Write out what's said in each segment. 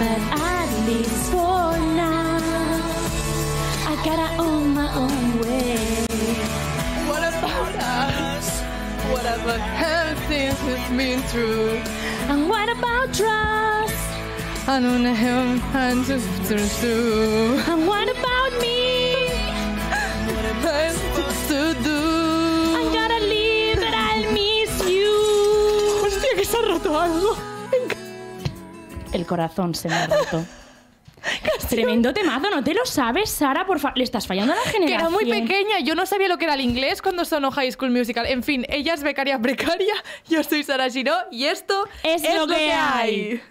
but at least for now, I gotta own my own way. What about us? What about everything we've been through? And what about trust? I don't know how I'm just through. And what about me? what am I supposed to do? I gotta leave, but I'll miss you. roto algo. el corazón se me ha roto. Tremendo temazo, no te lo sabes, Sara, por Le estás fallando a la generación. Que era muy pequeña, yo no sabía lo que era el inglés cuando sonó High School Musical. En fin, ella es becaria precaria, yo soy Sara Giro y esto es, lo, que, hay.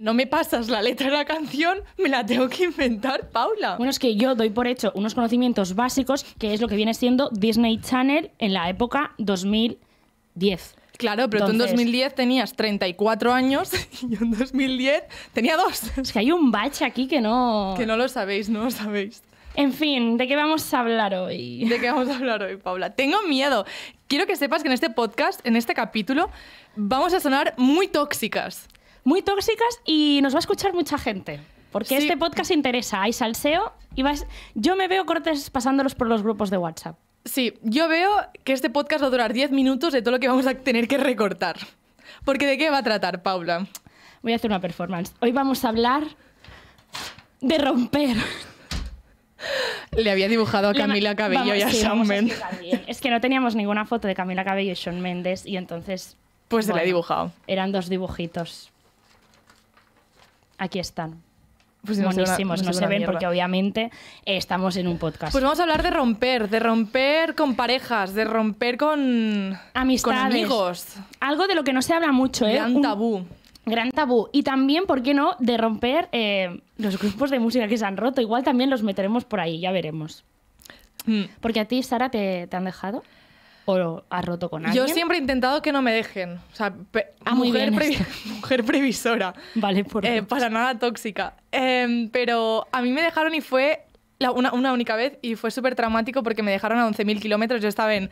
no me pasas la letra de la canción, me la tengo que inventar, Paula. Bueno, es que yo doy por hecho unos conocimientos básicos, que es lo que viene siendo Disney Channel en la época 2010. Claro, pero tú en 2010 tenías 34 años y yo en 2010 tenía dos. Es que hay un bache aquí que no... Que no lo sabéis, no lo sabéis. En fin, ¿de qué vamos a hablar hoy? ¿De qué vamos a hablar hoy, Paula? Tengo miedo. Quiero que sepas que en este podcast, en este capítulo, vamos a sonar muy tóxicas muy tóxicas y nos va a escuchar mucha gente. Porque este podcast interesa, hay salseo y vas... yo me veo cortes pasándolos por los grupos de WhatsApp. Sí, yo veo que este podcast va a durar 10 minutos de todo lo que vamos a tener que recortar. Porque ¿de qué va a tratar, Paula? Voy a hacer una performance. Hoy vamos a hablar de romper. Le había dibujado a Camila Cabello y a Shawn Mendes. Es que no teníamos ninguna foto de Camila Cabello y Shawn Mendes y entonces... Pues se la he dibujado. Eran dos dibujitos. Aquí están. no Buenísimos, pues no se, ven porque obviamente eh, estamos en un podcast. Pues vamos a hablar de romper, de romper con parejas, de romper con con amigos. Algo de lo que no se habla mucho, gran ¿eh? Gran tabú. gran tabú. Y también, ¿por qué no?, de romper eh, los grupos de música que se han roto. Igual también los meteremos por ahí, ya veremos. Mm. Porque a ti, Sara, te han dejado o ha roto con alguien? Yo siempre he intentado que no me dejen. O sea, ah, mujer, mujer, previsora. Vale, por eh, Para nada tóxica. Em, pero a mí me dejaron y fue una, única vez y fue súper traumático porque me dejaron a 11.000 kilómetros. Yo estaba en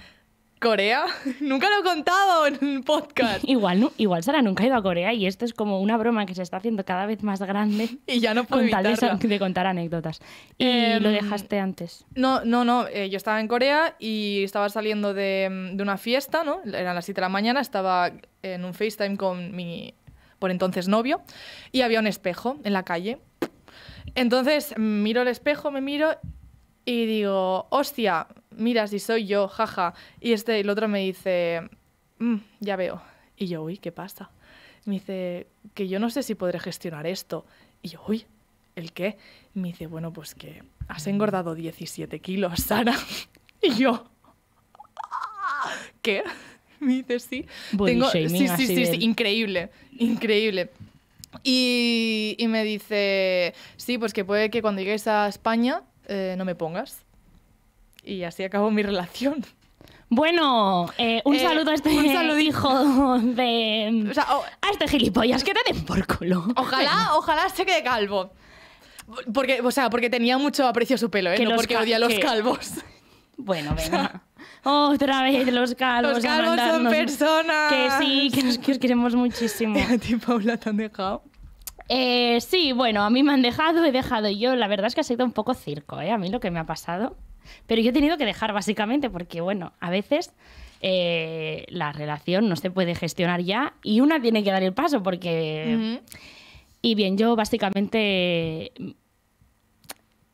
Corea. Nunca lo he contado en un podcast. Igual, no, igual Sara nunca ha ido a Corea y esto es como una broma que se está haciendo cada vez más grande. Y ya no puedo con tal de, contar anécdotas. lo em, dejaste antes. No, no, no. Eh, yo estaba en Corea y estaba saliendo de, de una fiesta, ¿no? Eran las 7 de la mañana, estaba en un FaceTime con mi por entonces novio y había un espejo en la calle. Entonces mm, miro el espejo, me miro y digo, hostia, mira, si soy yo, jaja. Y este, el otro me dice, mm, ya veo. Y yo, uy, ¿qué pasa? Me dice, que yo no sé si podré gestionar esto. Y yo, uy, ¿el qué? Me dice, bueno, pues que has engordado 17 kilos, Sara. Y yo, ¿qué? Me dice, sí. tengo, sí, sí, sí, sí, increíble, increíble. Y, me dice, sí, pues que puede que cuando llegues a España eh, no me pongas. Y así acabó mi relación. Bueno, eh, un eh, saludo a este hijo de... A este gilipollas, que te den por culo. Ojalá, ojalá se quede calvo. Porque, o sea, porque tenía mucho aprecio su pelo, ¿eh? no porque odia a los calvos. Bueno, venga. Otra vez los calvos. Los calvos son personas. Que sí, que nos, queremos muchísimo. a ti, Paula, te han dejado. Eh, sí, bueno, a mí me han dejado, he dejado yo. La verdad es que ha sido un poco circo, ¿eh? A mí lo que me ha pasado. Pero yo he tenido que dejar básicamente porque, bueno, a veces eh, la relación no se puede gestionar ya y una tiene que dar el paso porque... Y bien, yo básicamente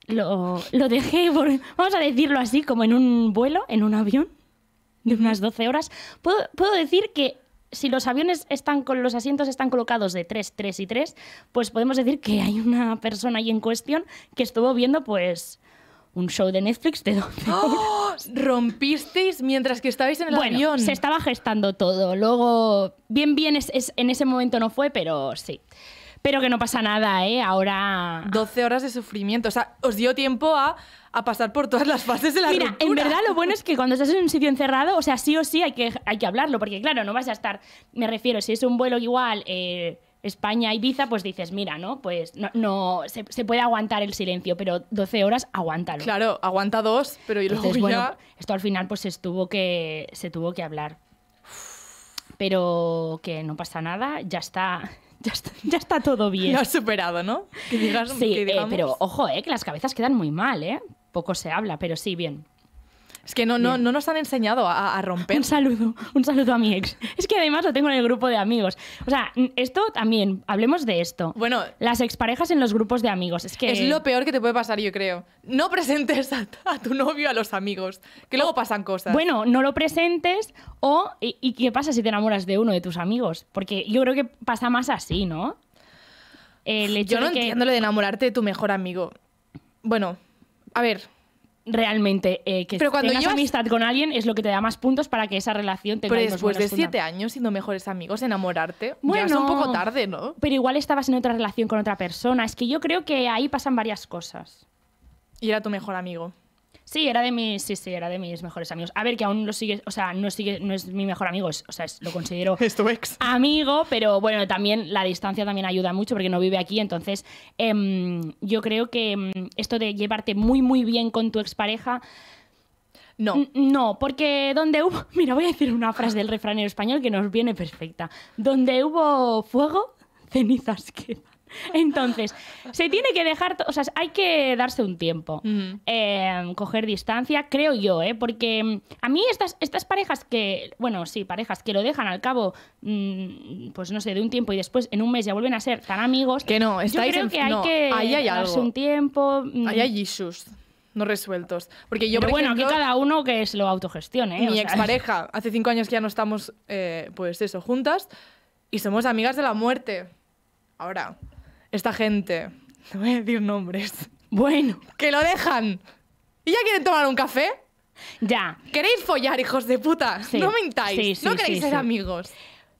lo, dejé, vamos a decirlo así, como en un vuelo, en un avión de unas 12 horas. puedo decir que si los aviones están con los asientos están colocados de 3, 3 y 3, pues podemos decir que hay una persona ahí en cuestión que estuvo viendo pues un show de Netflix de 12 ¡Oh! ¡Ah! Rompisteis mientras que estabais en el bueno, Se estaba gestando todo. Luego, bien, bien, en ese momento no fue, pero sí. Pero que no pasa nada, ¿eh? Ahora. 12 horas de sufrimiento. O sea, os dio tiempo a a pasar por todas las fases de la Mira, en verdad lo bueno es que cuando estás en un sitio encerrado, o sea, sí o sí hay que, hay que hablarlo, porque claro, no vas a estar, me refiero, si es un vuelo igual... Eh, España, Ibiza, pues dices, mira, ¿no? Pues no, se, puede aguantar el silencio, pero 12 horas aguántalo. Claro, aguanta dos, pero y luego esto al final pues se tuvo que, se tuvo que hablar. Pero que no pasa nada, ya está, ya está, todo bien. Lo has superado, ¿no? Que digas, sí, eh, pero ojo, eh, que las cabezas quedan muy mal, ¿eh? poco se habla, pero sí, bien. Es que no, no, no nos han enseñado a, romper. Un saludo, un saludo a mi ex. Es que además lo tengo en el grupo de amigos. O sea, esto también, hablemos de esto. Bueno, las exparejas en los grupos de amigos. Es que. Es lo peor que te puede pasar, yo creo. No presentes a, tu novio a los amigos, que luego pasan cosas. Bueno, no lo presentes o. Y, qué pasa si te enamoras de uno de tus amigos? Porque yo creo que pasa más así, ¿no? yo no entiendo lo de enamorarte de tu mejor amigo. Bueno, a ver, realmente eh, que Pero cuando amistad con alguien es lo que te da más puntos para que esa relación tenga Pero después de siete años siendo mejores amigos, enamorarte, ya es un poco tarde, ¿no? Pero igual estabas en otra relación con otra persona. Es que yo creo que ahí pasan varias cosas. Y era tu mejor amigo. Sí, era de mis, sí, era de mis mejores amigos. A ver, que aún lo sigue, o sea, no sigue, no es mi mejor amigo, o sea, lo considero ex. amigo, pero bueno, también la distancia también ayuda mucho porque no vive aquí, entonces em, yo creo que em, esto de llevarte muy, muy bien con tu expareja... No. No, porque donde hubo. Mira, voy a decir una frase del refranero español que nos viene perfecta. Donde hubo fuego, cenizas quedan. Entonces, se tiene que dejar, o sea, hay que darse un tiempo, em, coger distancia, creo yo, ¿eh? porque em, a mí estas, estas parejas que, bueno, sí, parejas que lo dejan al cabo, mm, pues no sé, de un tiempo y después en un mes ya vuelven a ser tan amigos. Que no, estáis yo creo que hay que darse un tiempo. Mm. Ahí hay issues no resueltos. Porque yo, Pero bueno, aquí cada uno que se lo autogestione. ¿eh? Mi ex pareja expareja, hace cinco años que ya no estamos, eh, pues eso, juntas y somos amigas de la muerte. Ahora, esta gente, no voy a decir nombres, bueno, que lo dejan y ya quieren tomar un café. Ya. ¿Queréis follar, hijos de puta? No mentáis. no queréis ser amigos.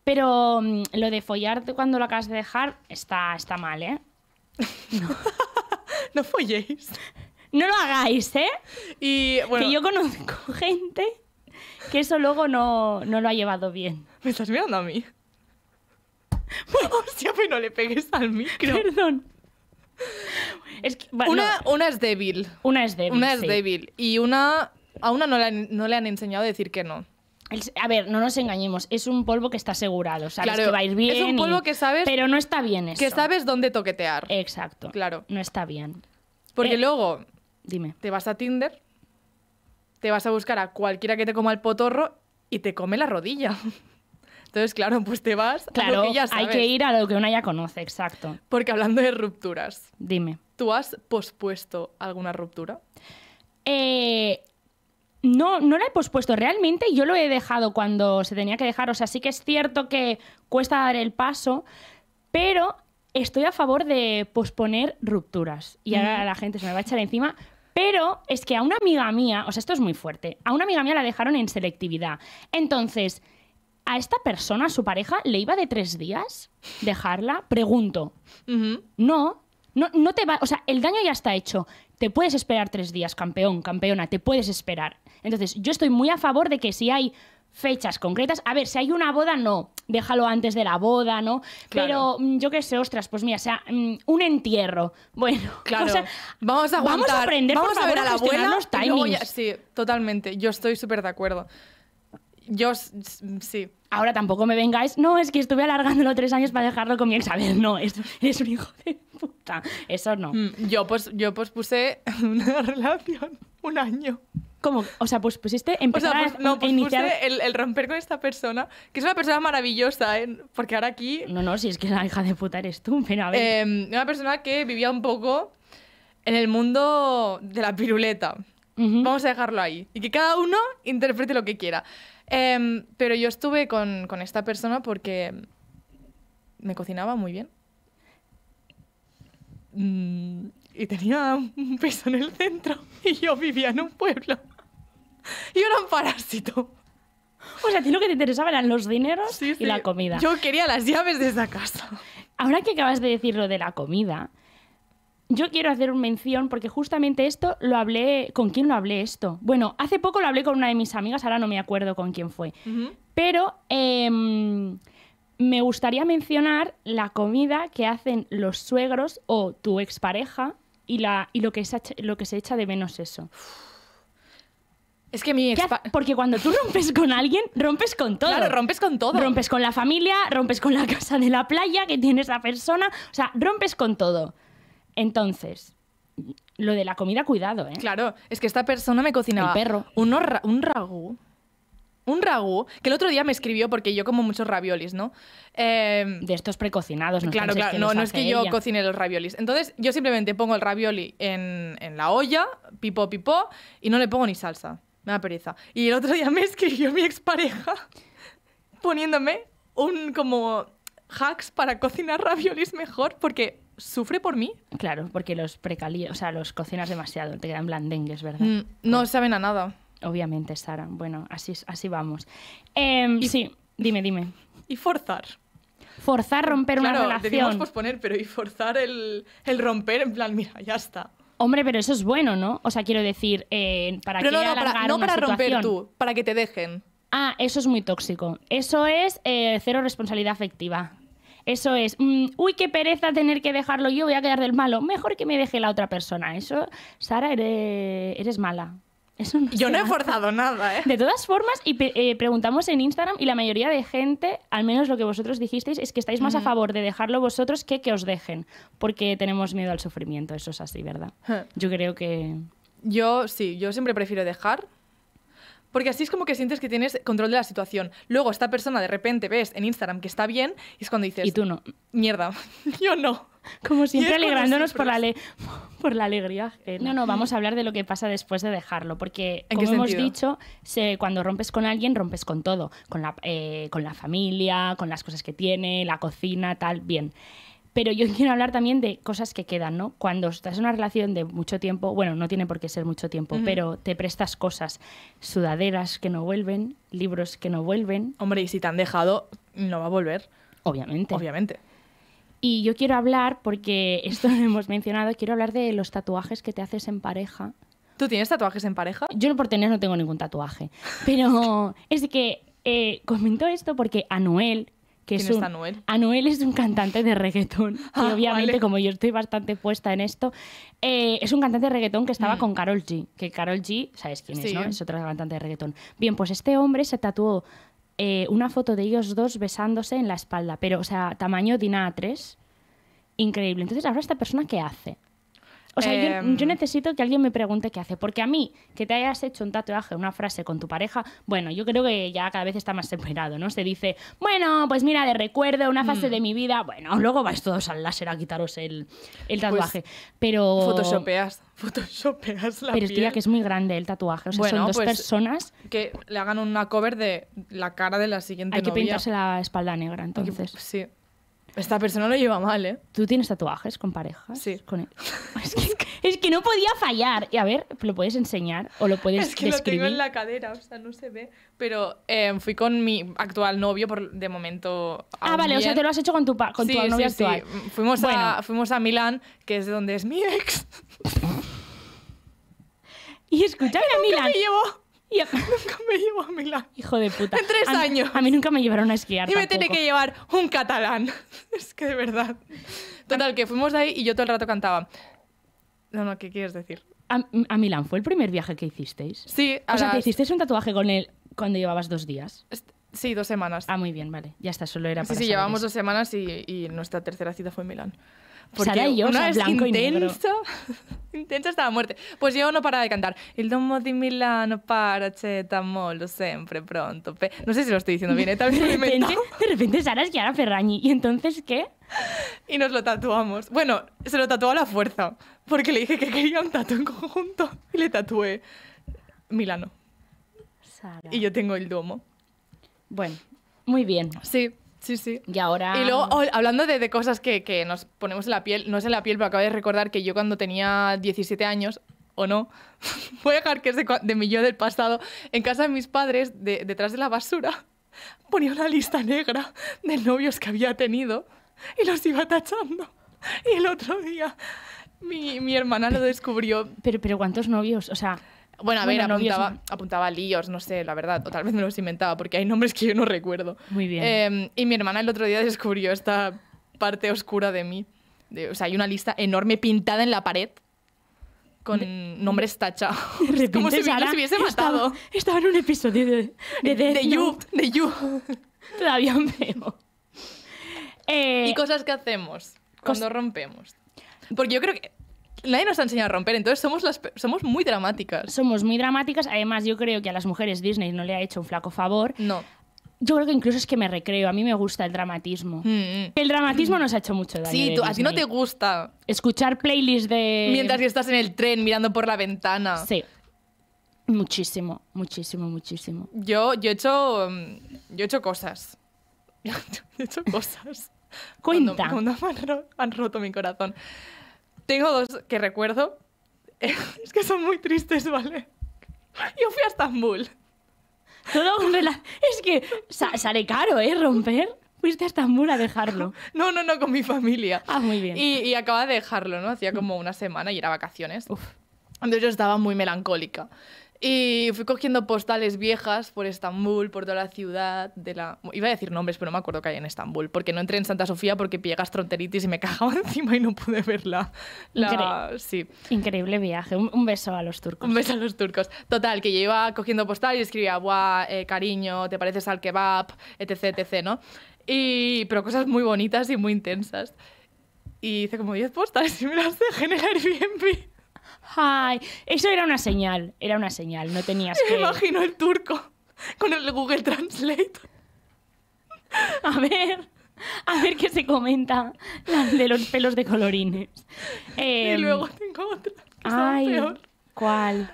Pero mm, lo de follar cuando lo acabas de dejar está, está mal, ¿eh? No. folléis. No lo hagáis, ¿eh? Y, que yo conozco gente que eso luego no, no lo ha llevado bien. ¿Me estás mirando a mí? hostia, pero no le pegues al micro. Perdón. Es una, una es débil. Una es débil. Una es débil. Y una. A una no le, han, enseñado a decir que no. a ver, no nos engañemos, es un polvo que está asegurado, sabes que vais bien. Es un polvo que sabes. Pero no está bien eso. Que sabes dónde toquetear. Exacto. Claro. No está bien. Porque eh, luego. Dime. Te vas a Tinder, te vas a buscar a cualquiera que te coma el potorro y te come la rodilla. Entonces, claro, pues te vas claro, ya sabes. Hay que ir a lo que una ya conoce, exacto. Porque hablando de rupturas. Dime. ¿Tú has pospuesto alguna ruptura? Eh, no, no la he pospuesto. Realmente yo lo he dejado cuando se tenía que dejar. O sea, sí que es cierto que cuesta dar el paso, pero estoy a favor de posponer rupturas. Y ahora la gente se me va a echar encima. Pero es que a una amiga mía, o sea, esto es muy fuerte, a una amiga mía la dejaron en selectividad. Entonces, a esta persona, a su pareja, le iba de tres días dejarla? Pregunto. No, no, no te va. O sea, el daño ya está hecho. Te puedes esperar tres días, campeón, campeona, te puedes esperar. Entonces, yo estoy muy a favor de que si hay fechas concretas. A ver, si hay una boda, no. Déjalo antes de la boda, ¿no? Pero mm, yo qué sé, ostras, pues mira, o sea, mm, un entierro. Bueno, vamos a Vamos a aprender por favor, a, ver la los timings. sí, totalmente. Yo estoy súper de acuerdo. Yo sí. Ahora tampoco me vengáis. No, es que estuve alargándolo tres años para dejarlo con mi ex. A ver, no, es, un hijo de puta. Eso no. Mm, yo, pues, yo pues puse una relación un año. ¿Cómo? O sea, pues pusiste empezar pues, no, pues iniciar... el, romper con esta persona, que es una persona maravillosa, ¿eh? porque ahora aquí... No, no, si es que la hija de puta eres tú, pero a ver... Em, una persona que vivía un poco en el mundo de la piruleta. Vamos a dejarlo ahí. Y que cada uno interprete lo que quiera. Em, pero yo estuve con, esta persona porque me cocinaba muy bien. Mm, y tenía un piso en el centro y yo vivía en un pueblo. Y era un parásito. O sea, a ti lo que te interesaba eran los dineros y la comida. Yo quería las llaves de esa casa. Ahora que acabas de decir lo de la comida, yo quiero hacer un mención porque justamente esto lo hablé. ¿Con quién lo hablé esto? Bueno, hace poco lo hablé con una de mis amigas, ahora no me acuerdo con quién fue. Pero em, me gustaría mencionar la comida que hacen los suegros o tu expareja y, y lo, que se, echa de menos eso. Es que mi Porque cuando tú rompes con alguien, rompes con todo. Claro, rompes con todo. Rompes con la familia, rompes con la casa de la playa que tiene esa persona. O sea, rompes con todo. Entonces, lo de la comida, cuidado, ¿eh? Claro, es que esta persona me cocinaba El perro. un ragú. Un ragú, que el otro día me escribió porque yo como muchos raviolis, ¿no? Em, de estos precocinados, ¿no? Claro, claro, no, es que yo cocine los raviolis. Entonces yo simplemente pongo el ravioli en, en la olla, pipo, pipo, y no le pongo ni salsa. Me da pereza. Y el otro día me escribió mi expareja poniéndome un como hacks para cocinar raviolis mejor porque sufre por mí. Claro, porque los precalí, o sea, los cocinas demasiado, te quedan blandengues, ¿verdad? Mm, no pues saben a nada. Obviamente, Sara. Bueno, así, así vamos. Em, sí, dime, dime. Y forzar. Forzar romper una relación. posponer, pero y forzar el, romper, en plan, mira, ya está. Hombre, pero eso es bueno, ¿no? O sea, quiero decir, eh, para que no, no, para, no para romper tú, para que te dejen. Ah, eso es muy tóxico. Eso es eh, cero responsabilidad afectiva. Eso es, mm, uy, qué pereza tener que dejarlo yo, voy a quedar del malo. Mejor que me deje la otra persona. Eso, Sara, eres, mala. yo no he forzado nada, ¿eh? De todas formas, y eh, preguntamos en Instagram y la mayoría de gente, al menos lo que vosotros dijisteis, es que estáis más a favor de dejarlo vosotros que que os dejen, porque tenemos miedo al sufrimiento, eso es así, ¿verdad? Yo creo que... Yo sí, yo siempre prefiero dejar porque así es como que sientes que tienes control de la situación. Luego esta persona de repente ves en Instagram que está bien y es cuando dices... Y tú no. Mierda, yo no. Como siempre alegrándonos por la, por la alegría. no, no, vamos a hablar de lo que pasa después de dejarlo, porque como hemos dicho, cuando rompes con alguien, rompes con todo, con la, eh, con la familia, con las cosas que tiene, la cocina, tal, bien. Pero yo quiero hablar también de cosas que quedan, ¿no? Cuando estás en una relación de mucho tiempo, bueno, no tiene por qué ser mucho tiempo, pero te prestas cosas, sudaderas que no vuelven, libros que no vuelven. Hombre, y si te han dejado, no va a volver. Obviamente. Obviamente. Y yo quiero hablar, porque esto lo hemos mencionado, quiero hablar de los tatuajes que te haces en pareja. ¿Tú tienes tatuajes en pareja? Yo por tener no tengo ningún tatuaje. Pero es que eh, comento esto porque Anuel, que ¿Quién es, Anuel? Anuel ah, es un cantante de reggaetón. Ah, y obviamente, como yo estoy bastante puesta en esto, eh, es un cantante de reggaetón que estaba mm. con Carol G. Que Carol G, ¿sabes quién es, no? Es otra cantante de reggaetón. Bien, pues este hombre se tatuó eh, una foto de ellos dos besándose en la espalda, pero, o sea, tamaño Dina 3. Increíble. Entonces, ahora esta persona, ¿qué hace? O sea, yo, em. necesito que alguien me pregunte qué hace, porque a mí, que te hayas hecho un tatuaje, una frase con tu pareja, bueno, yo creo que ya cada vez está más separado, ¿no? Se dice, bueno, pues mira, de recuerdo, una fase mm. de mi vida, bueno, luego vais todos al láser a quitaros el, pues, tatuaje, pero... Photoshopeas, photoshopeas la Pero es que es muy grande el tatuaje, o sea, son dos pues, personas... Que le hagan una cover de la cara de la siguiente Hay que pintarse la espalda negra, entonces. sí. Esta persona lo lleva mal, ¿eh? ¿Tú tienes tatuajes con parejas? Sí. Con él? Es, que, no podía fallar. Y a ver, ¿lo puedes enseñar o lo puedes Es que lo tengo en la cadera, o sea, no se ve. Pero em, fui con mi actual novio por, de momento. Ah, vale, o sea, te lo has hecho con tu, con novio sí, Sí. Fuimos, a, Milán, que es donde es mi ex. y escúchame, a Milán. Me llevó nunca me llevó a Milán. Hijo de puta. En tres años. A mí nunca me llevaron a esquiar. Y me tiene que llevar un catalán. es que de verdad. Total, que fuimos de ahí y yo todo el rato cantaba. No, no, ¿qué quieres decir? A, Milán fue el primer viaje que hicisteis. Sí, a o sea, ¿que hicisteis un tatuaje con él cuando llevabas dos días. Sí, dos semanas. Ah, muy bien, vale. Ya está, solo era para Sí, sí, llevamos dos semanas y, nuestra tercera cita fue en Milán. Porque Sara y yo, blanco intenso, intenso hasta la muerte. Pues yo no paraba de cantar. El domo di Milano para tamolo siempre pronto. No sé si lo estoy diciendo bien, ¿eh? Tal vez de, repente, de repente Sara es Chiara Ferrañi. ¿Y entonces qué? Y nos lo tatuamos. Bueno, se lo tatuó a la fuerza. Porque le dije que quería un tatu en conjunto. Y le tatué Milano. Y yo tengo el domo. Bueno, muy bien. Sí. Sí, sí. Y ahora. Y luego, hablando de, cosas que, nos ponemos en la piel, no es en la piel, pero acabo de recordar que yo cuando tenía 17 años, o no, voy a dejar que es de, mi yo del pasado, en casa de mis padres, detrás de la basura, ponía una lista negra de novios que había tenido y los iba tachando. Y el otro día mi, mi hermana lo descubrió. Pero, pero, ¿cuántos novios? O sea. Bueno, a ver, apuntaba, apuntaba a no sé, la verdad, o tal vez me los inventaba porque hay nombres que yo no recuerdo. Muy bien. Em, y mi hermana el otro día descubrió esta parte oscura de mí. De, o sea, hay una lista enorme pintada en la pared con nombres tachados. como si Sara hubiese matado. Estaba, en un episodio de... De, de, de You, de You. Todavía veo. Eh, y cosas que hacemos cuando rompemos. Porque yo creo que nadie nos ha enseñado a romper, entonces somos, las, somos muy dramáticas. Somos muy dramáticas, además yo creo que a las mujeres Disney no le ha hecho un flaco favor. No. Yo creo que incluso es que me recreo, a mí me gusta el dramatismo. Mm, mm. El dramatismo nos ha hecho mucho daño. Sí, a ti no te gusta. Escuchar playlists de... Mientras que estás en el tren mirando por la ventana. Sí. Muchísimo, muchísimo, muchísimo. Yo, yo he hecho, mm, yo he hecho cosas. Yo he hecho cosas. Cuenta. Cuando, han roto mi corazón. Tengo dos que recuerdo. Es que son muy tristes, ¿vale? Yo fui a Estambul. Todo Es que sale caro, ¿eh? Romper. Fuiste a Estambul a dejarlo. No, no, no, con mi familia. Ah, muy bien. Y, y acaba de dejarlo, ¿no? Hacía como una semana y era vacaciones. Uf. Entonces yo estaba muy melancólica. Y fui cogiendo postales viejas por Estambul, por toda la ciudad, de la... Iba a decir nombres, pero no me acuerdo que hay en Estambul, porque no entré en Santa Sofía porque pillé tronteritis y me cagaba encima y no pude verla. La... Increíble. Sí. Increíble viaje. Un, beso a los turcos. Un beso a los turcos. Total, que yo iba cogiendo postales y escribía, guau, eh, cariño, te pareces al kebab, etc, etc, ¿no? Y... Pero cosas muy bonitas y muy intensas. Y hice como 10 postales y me las dejé en el Airbnb. ¡Ay! Eso era una señal, era una señal, no tenías que... Me imagino el turco con el Google Translate. A ver, a ver qué se comenta la de los pelos de colorines. y em, luego tengo otra peor. ¿Cuál?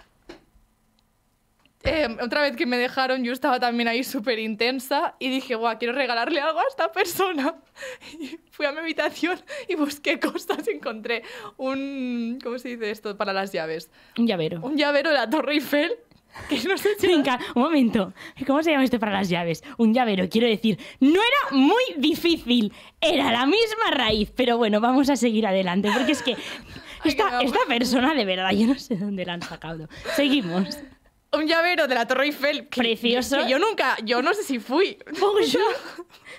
Em, otra vez que me dejaron, yo estaba también ahí súper intensa y dije, guau, quiero regalarle algo a esta persona. Y fui a mi habitación y busqué cosas y encontré un, ¿cómo se dice esto? Para las llaves. Un llavero. Un llavero de la Torre Eiffel. Que no sé un momento. ¿Cómo se llama esto para las llaves? Un llavero, quiero decir. No era muy difícil. Era la misma raíz. Pero bueno, vamos a seguir adelante. Porque es que esta, esta persona, de verdad, yo no sé dónde la han sacado. Seguimos un llavero de la Torre Eiffel. Precioso. Que yo nunca, yo no sé si fui. yo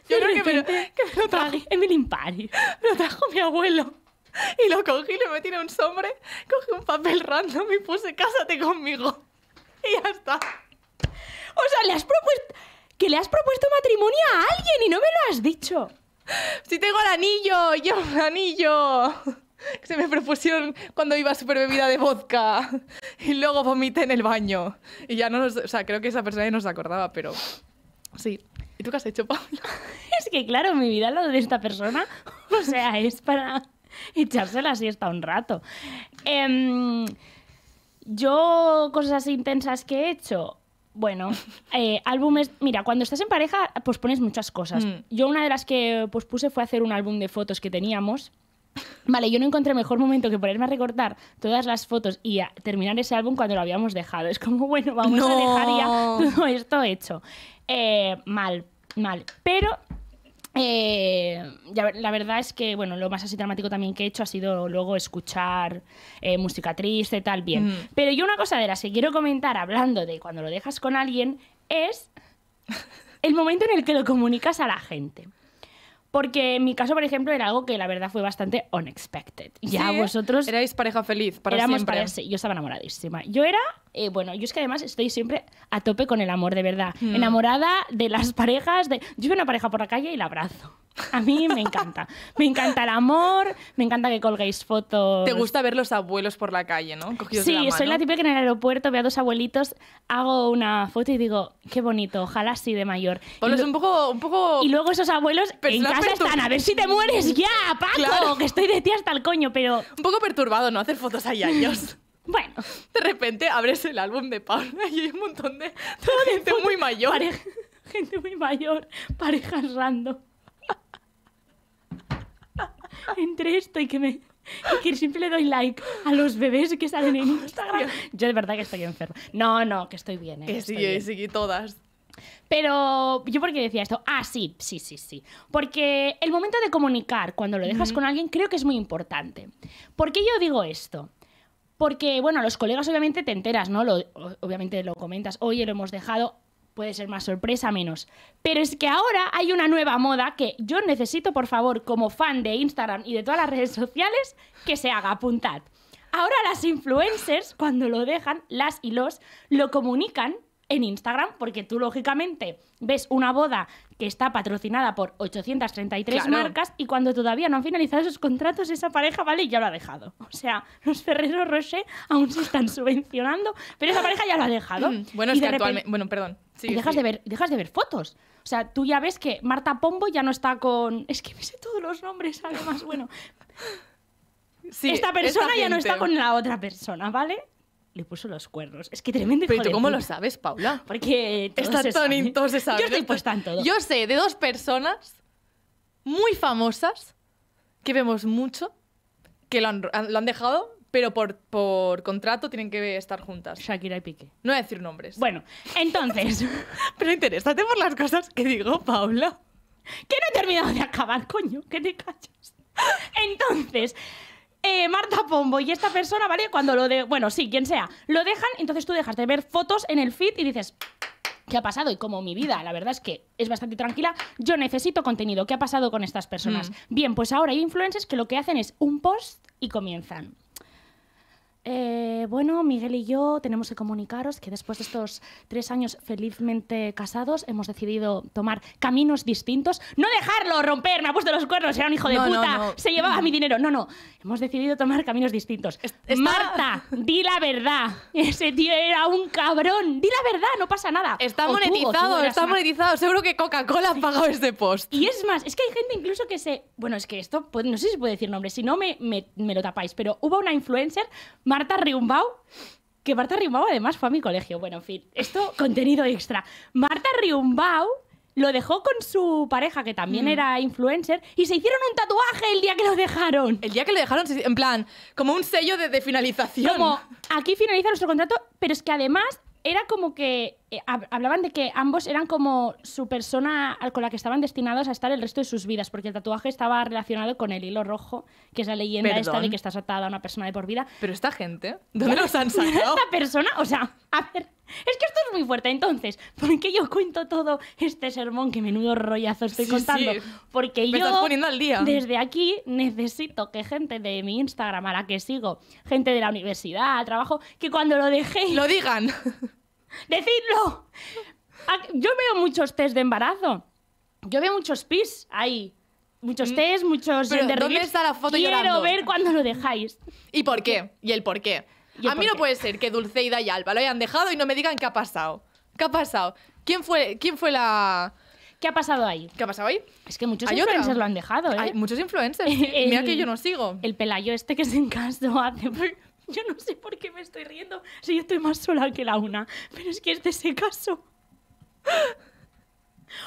creo que me, lo, que lo trajo. Me lo trajo mi abuelo. Y lo cogí, le metí en un sombre, cogí un papel random y puse cásate conmigo. Y ya está. O sea, le has propuesto. Que le has propuesto matrimonio a alguien y no me lo has dicho. Si tengo el anillo, yo anillo. se me propusieron cuando iba súper bebida de vodka y luego vomité en el baño. Y ya no nos, o sea, creo que esa persona ya no se acordaba, pero sí. ¿Y tú qué has hecho, Pablo? es que claro, mi vida lo de esta persona, o sea, es para echarse la siesta un rato. Em, yo, cosas intensas que he hecho, bueno, eh, álbumes. Mira, cuando estás en pareja, pues pones muchas cosas. Mm. Yo, una de las que pues, puse fue hacer un álbum de fotos que teníamos. Vale, yo no encontré mejor momento que ponerme a recortar todas las fotos y a terminar ese álbum cuando lo habíamos dejado. Es como, bueno, vamos a dejar ya todo esto hecho. Eh, mal, mal. Pero eh, la verdad es que, bueno, lo más así dramático también que he hecho ha sido luego escuchar eh, música triste, tal, bien. Mm. Pero yo una cosa de las que quiero comentar hablando de cuando lo dejas con alguien es el momento en el que lo comunicas a la gente. Porque en mi caso, por ejemplo, era algo que la verdad fue bastante unexpected. Ya vosotros. Erais pareja feliz para siempre. yo estaba enamoradísima. Yo era eh, bueno, yo es que además estoy siempre a tope con el amor, de verdad. Mm. Enamorada de las parejas. Yo veo una pareja por la calle y la abrazo. A mí me encanta. me encanta el amor, me encanta que colgáis fotos. Te gusta ver los abuelos por la calle, ¿no? sí, soy la típica que en el aeropuerto veo a dos abuelitos, hago una foto y digo, qué bonito, ojalá sí de mayor. Ponlos un poco, un poco. Y luego esos abuelos en casa están, a ver si te mueres ya, Paco, que estoy de ti hasta el coño, pero. Un poco perturbado, ¿no? Hacer fotos a años. Bueno, de repente abres el álbum de Paula y hay un montón de, gente muy mayor. gente muy mayor, parejas random. Entre esto y que me. Y que siempre le doy like a los bebés que salen en Instagram. Yo de verdad que estoy enferma. No, no, que estoy bien. ¿eh? Que eh, sí, todas. Pero yo porque decía esto, ah, sí, sí, sí, sí. Porque el momento de comunicar cuando lo dejas con alguien creo que es muy importante. ¿Por qué yo digo esto? Porque, bueno, los colegas obviamente te enteras, ¿no? Lo, obviamente lo comentas, Hoy lo hemos dejado, puede ser más sorpresa, menos. Pero es que ahora hay una nueva moda que yo necesito, por favor, como fan de Instagram y de todas las redes sociales, que se haga, apuntad. Ahora las influencers, cuando lo dejan, las y los, lo comunican en Instagram, porque tú lógicamente ves una boda que está patrocinada por 833 marcas y cuando todavía no han finalizado esos contratos, esa pareja, ¿vale? Ya lo ha dejado. O sea, los Ferrero Rocher aún se están subvencionando, pero esa pareja ya lo ha dejado. Mm, bueno, es que actualmente... Bueno, perdón. Sí, y dejas, de ver, fotos. O sea, tú ya ves que Marta Pombo ya no está con... Es que me sé todos los nombres, además, bueno... esta persona ya no está con la otra persona, ¿vale? le puso los cuernos. Es que tremendo. Pero cómo lo sabes, Paula? Porque está tan todo Yo estoy puesta en todo. Yo sé de dos personas muy famosas que vemos mucho que lo han, lo han dejado, pero por, por, contrato tienen que estar juntas. Shakira y Piqué. No voy a decir nombres. Bueno, entonces. pero interesa por las cosas que digo, Paula. Que no he terminado de acabar, coño, que te callas. Entonces, eh, Marta Pombo y esta persona, ¿vale? Cuando lo de, bueno, sí, quien sea, lo dejan, entonces tú dejas de ver fotos en el feed y dices, ¿qué ha pasado? Y como mi vida, la verdad es que es bastante tranquila, yo necesito contenido, ¿qué ha pasado con estas personas? Mm. Bien, pues ahora hay influencers que lo que hacen es un post y comienzan. Eh, bueno, Miguel y yo tenemos que comunicaros que después de estos tres años felizmente casados hemos decidido tomar caminos distintos. No dejarlo romper, me ha puesto los cuernos, era un hijo de puta, se llevaba mi dinero. No, no, hemos decidido tomar caminos distintos. Marta, di la verdad. Ese tío era un cabrón. Di la verdad, no pasa nada. Está monetizado, está monetizado. Seguro que Coca-Cola ha pagado este post. Y es más, es que hay gente incluso que se... Bueno, es que esto, no sé si puede decir nombre, si no me, me lo tapáis, pero hubo una influencer Marta Riumbau. Que Marta Riumbau además fue a mi colegio. Bueno, en fin, esto contenido extra. Marta Riumbau lo dejó con su pareja, que también mm. era influencer, y se hicieron un tatuaje el día que lo dejaron. El día que lo dejaron, en plan, como un sello de, de finalización. Como, aquí finaliza nuestro contrato, pero es que además era como que eh, hablaban de que ambos eran como su persona con la que estaban destinados a estar el resto de sus vidas, porque el tatuaje estaba relacionado con el hilo rojo, que es la leyenda de esta de que estás atada a una persona de por vida. Pero esta gente, ¿dónde los han sacado? Esta persona, o sea, a ver, fuerte. Entonces, ¿por qué yo cuento todo este sermón que menudo rollazo estoy contando? Porque yo al día. desde aquí necesito que gente de mi Instagram a la que sigo, gente de la universidad, trabajo, que cuando lo dejéis... Lo digan. Decidlo. Ah, yo veo muchos test de embarazo. Yo veo muchos pis ahí. Muchos mm. test, muchos... Pero, ¿Dónde está la foto Quiero ver cuando lo dejáis. ¿Y por qué? ¿Y el por qué? a mí no puede ser que Dulceida y Alba lo hayan dejado y no me digan qué ha pasado. ¿Qué ha pasado? ¿Quién fue, quién fue la...? ¿Qué ha pasado ahí? ¿Qué ha pasado ahí? Es que muchos influencers lo han dejado, ¿eh? Hay muchos influencers. Mira que yo no sigo. El pelayo este que se encasó hace... Yo no sé por qué me estoy riendo. Si yo estoy más sola que la una. Pero es que este se caso.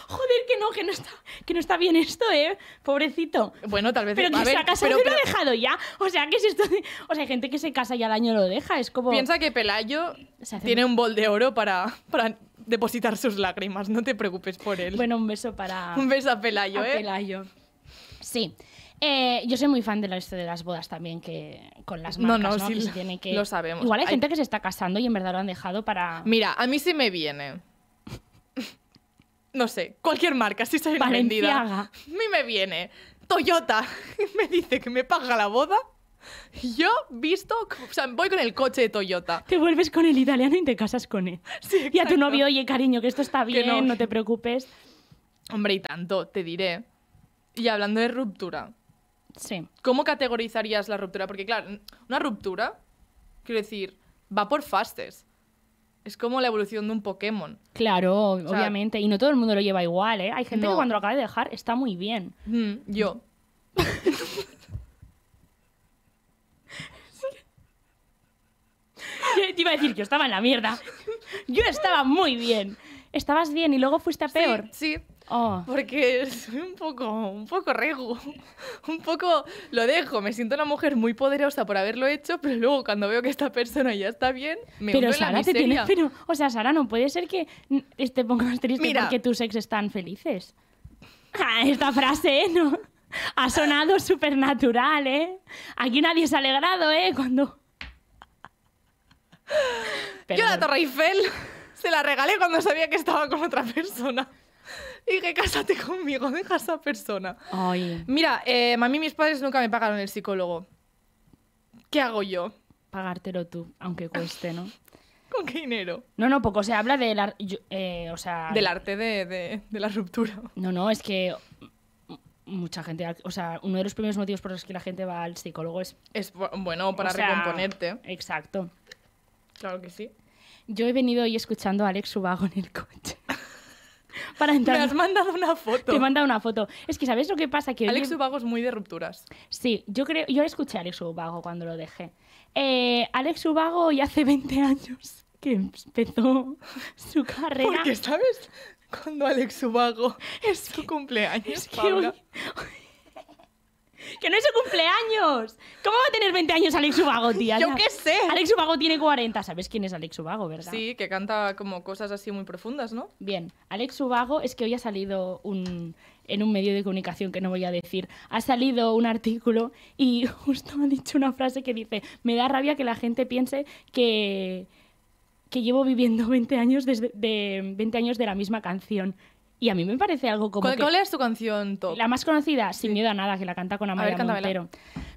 Joder, que no, que no está, que no está bien esto, ¿eh? Pobrecito. Bueno, tal vez... Pero que se ha casado y lo ha dejado ya. O sea, que si esto O sea, hay gente que se casa y al año lo deja. Es como... Piensa que Pelayo tiene un bol de oro para, depositar sus lágrimas. No te preocupes por él. Bueno, un beso para... Un beso a Pelayo, ¿eh? Pelayo. Sí. Eh, yo soy muy fan de la de las bodas también, que con las marcas, ¿no? no, no Lo sabemos. Igual hay, hay gente que se está casando y en verdad lo han dejado para... Mira, a mí sí me viene no sé, cualquier marca, si soy vendida. A mí me viene Toyota, me dice que me paga la boda. Yo visto, o sea, voy con el coche de Toyota. Te vuelves con el italiano y te casas con él. y a tu novio, oye, cariño, que esto está bien, no. no te preocupes. Hombre, y tanto, te diré. Y hablando de ruptura. Sí. ¿Cómo categorizarías la ruptura? Porque, claro, una ruptura, quiero decir, va por fastes. Es como la evolución de un Pokémon. Claro, obviamente. Y no todo el mundo lo lleva igual, ¿eh? Hay gente que cuando lo acaba de dejar está muy bien. Mm, yo. yo te iba a decir, yo estaba en la mierda. Yo estaba muy bien. Estabas bien y luego fuiste a peor. sí. Oh. Porque soy un poco, un poco rego. Un poco lo dejo. Me siento una mujer muy poderosa por haberlo hecho, pero luego cuando veo que esta persona ya está bien, me pero Sara, la te o sea, Sara, no puede ser que te pongas triste Mira. porque tus ex están felices. Esta frase, ¿eh? ¿no? Ha sonado súper natural, ¿eh? Aquí nadie se ha alegrado, ¿eh? Cuando... Yo la Torre Eiffel se la regalé cuando sabía que estaba con otra persona. Y Dije, cásate conmigo, deja a esa persona. Mira, eh, a mí mis padres nunca me pagaron el psicólogo. ¿Qué hago yo? Pagártelo tú, aunque cueste, ¿no? ¿Con qué dinero? No, no, poco. se habla del eh, o sea, Del arte de, la ruptura. No, no, es que mucha gente, o sea, uno de los primeros motivos por los que la gente va al psicólogo es Es bueno para recomponerte. Exacto. Claro que sí. Yo he venido hoy escuchando a Alex Subago en el coche para entrar. Me has mandado una foto. Te he mandado una foto. Es que, ¿sabes lo que pasa? Que Alex Ubago es muy de rupturas. Sí, yo creo. Yo escuché a Alex Ubago cuando lo dejé. Eh, Alex Ubago ya hace 20 años que empezó su carrera. Porque, ¿sabes? Cuando Alex Ubago es su cumpleaños. Es ¡Que no es su cumpleaños! ¿Cómo va a tener 20 años Alex Ubago, tía? Yo qué sé. Alex Ubago tiene 40. ¿Sabes quién es Alex Ubago, verdad? Sí, que canta como cosas así muy profundas, ¿no? Bien. Alex Ubago es que hoy ha salido un en un medio de comunicación que no voy a decir, ha salido un artículo y justo ha dicho una frase que dice, me da rabia que la gente piense que, que llevo viviendo 20 años, desde, 20 años de la misma canción. Y a mí me parece algo como. ¿Cuál, es tu canción top? La más conocida, Sin miedo a nada, que la canta con Amaya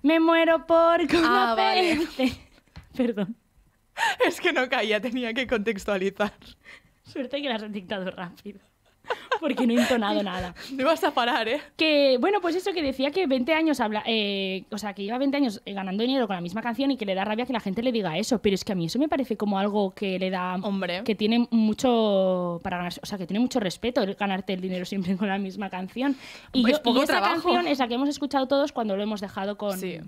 Me muero por ah, conocerte. Perdón. Es que no caía, tenía que contextualizar. Suerte que la has dictado rápido. porque no he intonado nada. No vas a parar, ¿eh? Que, bueno, pues eso que decía que 20 años habla, eh, o sea, que lleva 20 años eh, ganando dinero con la misma canción y que le da rabia que la gente le diga eso, pero es que a mí eso me parece como algo que le da hombre, que tiene mucho para o sea, que tiene mucho respeto ganarte el dinero siempre con la misma canción. Y, esa canción es la que hemos escuchado todos cuando lo hemos dejado con sí.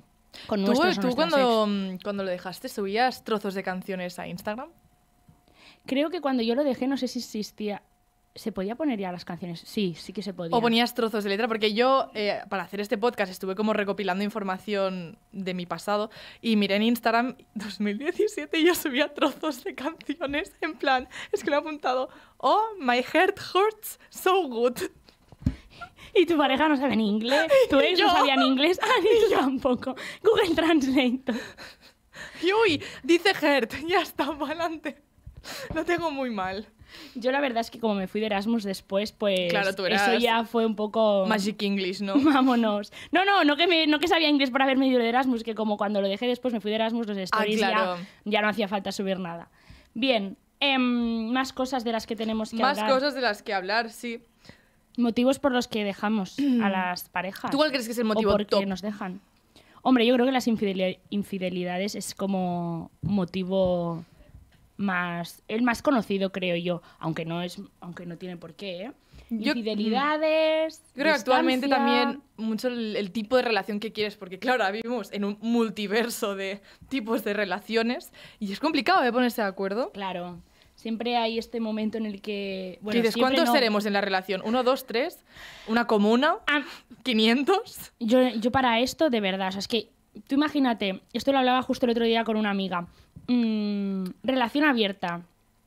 Con ¿Tú, cuando, mm, cuando lo dejaste subías trozos de canciones a Instagram? Creo que cuando yo lo dejé no sé si existía ¿Se podía poner ya las canciones? Sí, sí que se podía. O ponías trozos de letra, porque yo eh, para hacer este podcast estuve como recopilando información de mi pasado y miré en Instagram 2017 y yo subía trozos de canciones en plan, es que lo he apuntado, oh, my heart hurts so good. Y tu pareja no sabe ni inglés, tú eres, no sabía ni inglés, ah, ni yo? tampoco. Google Translate. Y uy, dice Hurt, ya está, adelante. Lo tengo muy mal. Yo la verdad es que como me fui de Erasmus después, pues claro, eso ya fue un poco... Magic English, ¿no? Vámonos. No, no, no que, me, no que sabía inglés por haberme ido de Erasmus, que como cuando lo dejé después me fui de Erasmus, los ah, stories ya, no hacía falta subir nada. Bien, eh, más cosas de las que tenemos que hablar. Más cosas de las que hablar, sí. Motivos por los que dejamos a las parejas. ¿Tú cuál crees que es el motivo por qué Que nos dejan? Hombre, yo creo que las infidelidades es como motivo más el más conocido, creo yo, aunque no es aunque no tiene por qué, ¿eh? fidelidades mm, Creo actualmente también mucho el, tipo de relación que quieres, porque claro, ahora vivimos en un multiverso de tipos de relaciones y es complicado de ¿eh? ponerse de acuerdo. Claro. Siempre hay este momento en el que. dices, ¿cuántos seremos en la relación? ¿Uno, dos, tres? ¿Una comuna? ¿500? Ah. Yo, para esto, de verdad, es que tú imagínate, esto lo hablaba justo el otro día con una amiga. Mm, relación abierta.